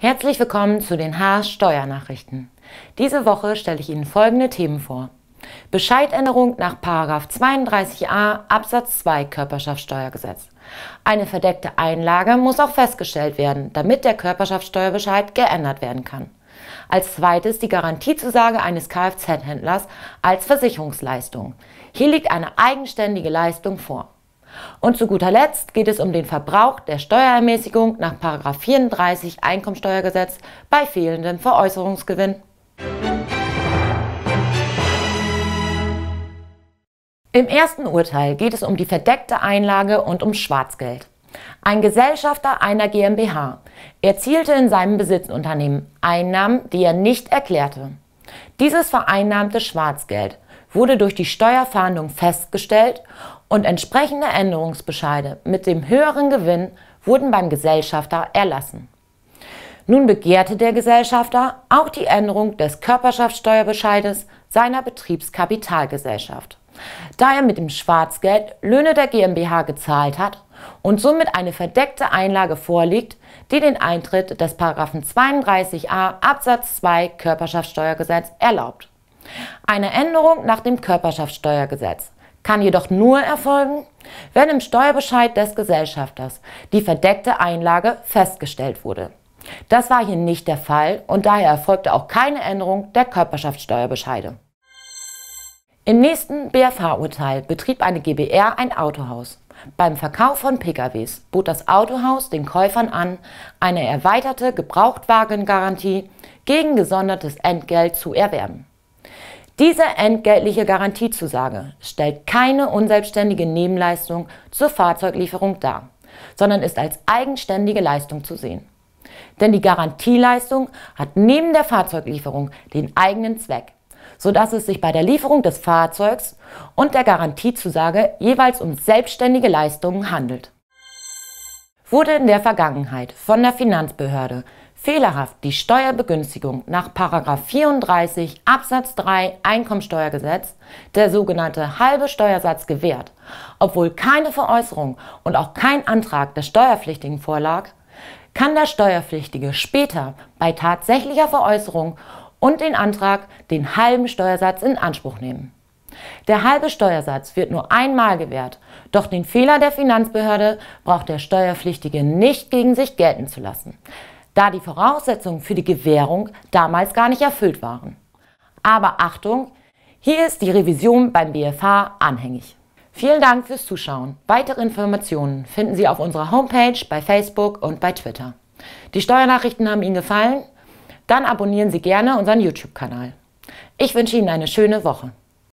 Herzlich willkommen zu den Haas Steuernachrichten. Diese Woche stelle ich Ihnen folgende Themen vor. Bescheidänderung nach 32a Absatz 2 Körperschaftsteuergesetz. Eine verdeckte Einlage muss auch festgestellt werden, damit der Körperschaftsteuerbescheid geändert werden kann. Als zweites die Garantiezusage eines Kfz-Händlers als Versicherungsleistung. Hier liegt eine eigenständige Leistung vor. Und zu guter Letzt geht es um den Verbrauch der Steuerermäßigung nach 34 Einkommensteuergesetz bei fehlendem Veräußerungsgewinn. Im ersten Urteil geht es um die verdeckte Einlage und um Schwarzgeld. Ein Gesellschafter einer GmbH erzielte in seinem Besitzunternehmen Einnahmen, die er nicht erklärte. Dieses vereinnahmte Schwarzgeld wurde durch die Steuerfahndung festgestellt und entsprechende Änderungsbescheide mit dem höheren Gewinn wurden beim Gesellschafter erlassen. Nun begehrte der Gesellschafter auch die Änderung des Körperschaftssteuerbescheides seiner Betriebskapitalgesellschaft, da er mit dem Schwarzgeld Löhne der GmbH gezahlt hat und somit eine verdeckte Einlage vorliegt, die den Eintritt des 32a Absatz 2 Körperschaftssteuergesetz erlaubt. Eine Änderung nach dem Körperschaftssteuergesetz kann jedoch nur erfolgen, wenn im Steuerbescheid des Gesellschafters die verdeckte Einlage festgestellt wurde. Das war hier nicht der Fall und daher erfolgte auch keine Änderung der Körperschaftssteuerbescheide. Im nächsten BFH-Urteil betrieb eine GBR ein Autohaus. Beim Verkauf von PKWs bot das Autohaus den Käufern an, eine erweiterte Gebrauchtwagengarantie gegen gesondertes Entgelt zu erwerben. Diese entgeltliche Garantiezusage stellt keine unselbstständige Nebenleistung zur Fahrzeuglieferung dar, sondern ist als eigenständige Leistung zu sehen. Denn die Garantieleistung hat neben der Fahrzeuglieferung den eigenen Zweck, sodass es sich bei der Lieferung des Fahrzeugs und der Garantiezusage jeweils um selbstständige Leistungen handelt wurde in der Vergangenheit von der Finanzbehörde fehlerhaft die Steuerbegünstigung nach 34 Absatz 3 Einkommensteuergesetz, der sogenannte halbe Steuersatz, gewährt, obwohl keine Veräußerung und auch kein Antrag des Steuerpflichtigen vorlag, kann der Steuerpflichtige später bei tatsächlicher Veräußerung und den Antrag den halben Steuersatz in Anspruch nehmen. Der halbe Steuersatz wird nur einmal gewährt, doch den Fehler der Finanzbehörde braucht der Steuerpflichtige nicht gegen sich gelten zu lassen, da die Voraussetzungen für die Gewährung damals gar nicht erfüllt waren. Aber Achtung, hier ist die Revision beim BFH anhängig. Vielen Dank fürs Zuschauen. Weitere Informationen finden Sie auf unserer Homepage, bei Facebook und bei Twitter. Die Steuernachrichten haben Ihnen gefallen? Dann abonnieren Sie gerne unseren YouTube-Kanal. Ich wünsche Ihnen eine schöne Woche.